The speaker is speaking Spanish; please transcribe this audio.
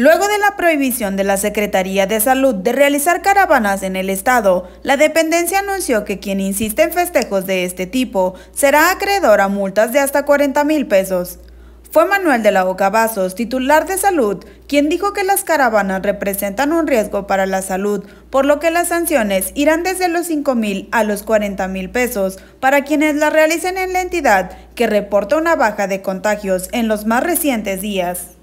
Luego de la prohibición de la Secretaría de Salud de realizar caravanas en el Estado, la dependencia anunció que quien insiste en festejos de este tipo será acreedor a multas de hasta 40 mil pesos. Fue Manuel de la Ocavazos, titular de salud, quien dijo que las caravanas representan un riesgo para la salud, por lo que las sanciones irán desde los 5 mil a los 40 mil pesos para quienes las realicen en la entidad, que reporta una baja de contagios en los más recientes días.